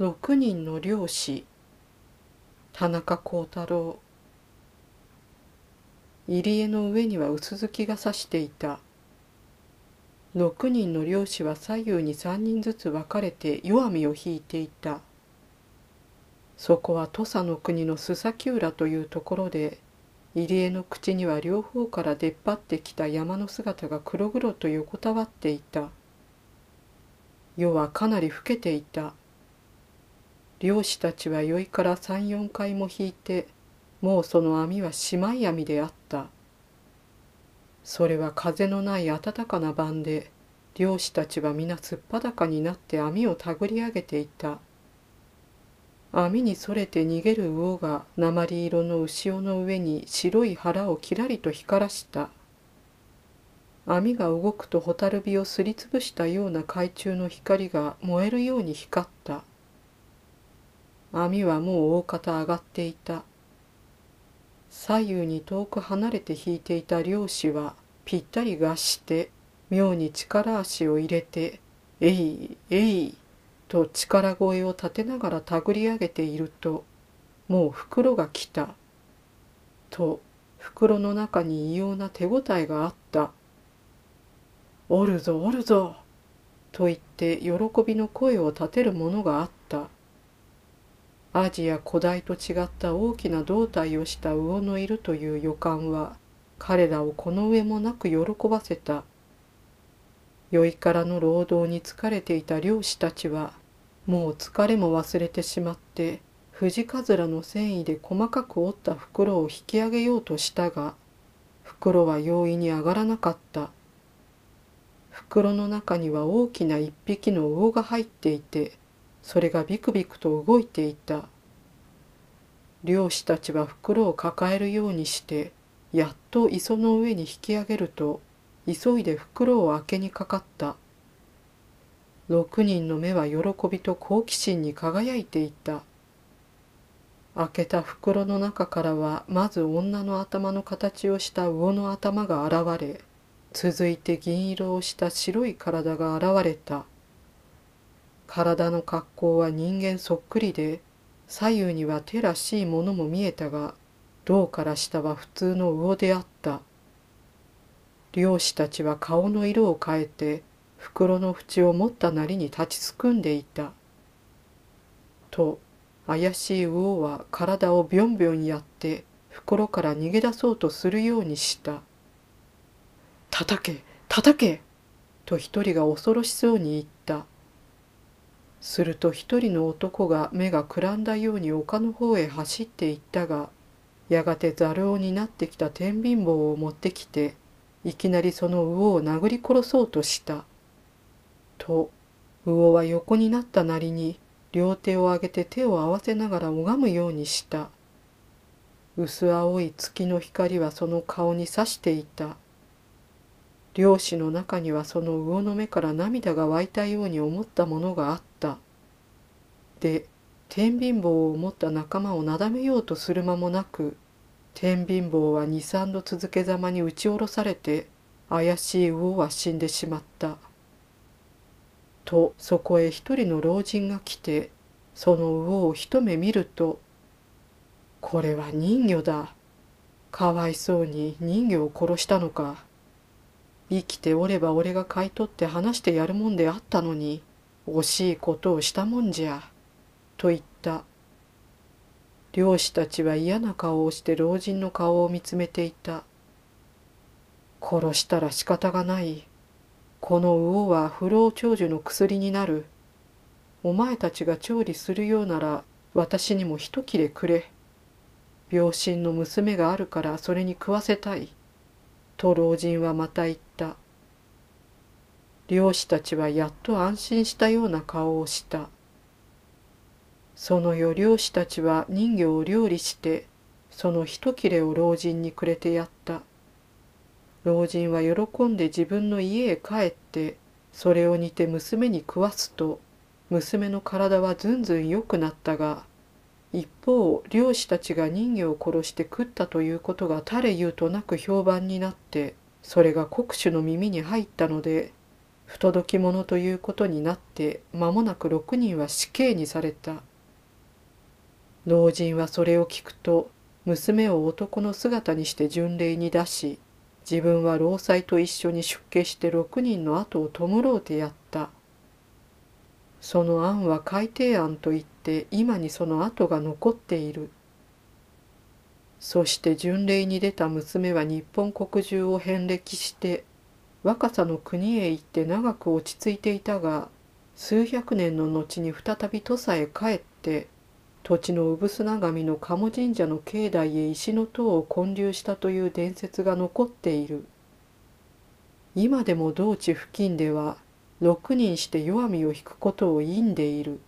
6人の漁師田中幸太郎入江の上には薄月が差していた6人の漁師は左右に3人ずつ分かれて弱みを引いていたそこは土佐の国の須崎浦というところで入江の口には両方から出っ張ってきた山の姿が黒々と横たわっていた世はかなり老けていた漁師たちは酔いから三四回も引いてもうその網はしまい網であったそれは風のない暖かな晩で漁師たちは皆すっぱだかになって網を手繰り上げていた網にそれて逃げる魚が鉛色の潮の上に白い腹をきらりと光らした網が動くと蛍火をすりつぶしたような海中の光が燃えるように光った網はもう大方上がっていた左右に遠く離れて引いていた漁師はぴったり合して妙に力足を入れて「えいえい」と力声を立てながら手繰り上げているともう袋が来たと袋の中に異様な手応えがあった「おるぞおるぞ」と言って喜びの声を立てるものがあったアジア古代と違った大きな胴体をした魚のいるという予感は彼らをこの上もなく喜ばせた酔いからの労働に疲れていた漁師たちはもう疲れも忘れてしまって藤かずらの繊維で細かく折った袋を引き上げようとしたが袋は容易に上がらなかった袋の中には大きな一匹の魚が入っていてそれがビクビクと動いていた漁師たちは袋を抱えるようにしてやっと磯の上に引き上げると急いで袋を開けにかかった6人の目は喜びと好奇心に輝いていた開けた袋の中からはまず女の頭の形をした魚の頭が現れ続いて銀色をした白い体が現れた体の格好は人間そっくりで左右には手らしいものも見えたが胴から下は普通の魚であった漁師たちは顔の色を変えて袋の縁を持ったなりに立ちすくんでいたと怪しい魚は体をビョンビョンやって袋から逃げ出そうとするようにした「叩け叩け!」と一人が恐ろしそうに言ったすると一人の男が目がくらんだように丘の方へ走っていったがやがてざるを担ってきた天秤棒を持ってきていきなりその魚を殴り殺そうとした。と魚は横になったなりに両手を上げて手を合わせながら拝むようにした。薄青い月の光はその顔に差していた。漁師の中にはその魚の目から涙が湧いたように思ったものがあった。で天秤棒を持った仲間をなだめようとする間もなく天秤棒は23度続けざまに打ち下ろされて怪しい魚は死んでしまった。とそこへ一人の老人が来てその魚を一目見ると「これは人魚だ。かわいそうに人魚を殺したのか。生きておれば俺が買い取って話してやるもんであったのに惜しいことをしたもんじゃ」。と言った。漁師たちは嫌な顔をして老人の顔を見つめていた。殺したら仕方がない。この魚は不老長寿の薬になる。お前たちが調理するようなら私にも一切れくれ。病身の娘があるからそれに食わせたい。と老人はまた言った。漁師たちはやっと安心したような顔をした。その余漁師たちは人魚を料理してその一切れを老人にくれてやった老人は喜んで自分の家へ帰ってそれを煮て娘に食わすと娘の体はずんずん良くなったが一方漁師たちが人魚を殺して食ったということが誰言うとなく評判になってそれが国主の耳に入ったので不届き者ということになって間もなく6人は死刑にされた。老人はそれを聞くと娘を男の姿にして巡礼に出し自分は労災と一緒に出家して六人の後を弔うてやったその案は改定案といって今にその後が残っているそして巡礼に出た娘は日本国中を遍歴して若さの国へ行って長く落ち着いていたが数百年の後に再び土佐へ帰って土地の産砂神の鴨神社の境内へ石の塔を建立したという伝説が残っている今でも同地付近では6人して弱みを引くことを因んでいる。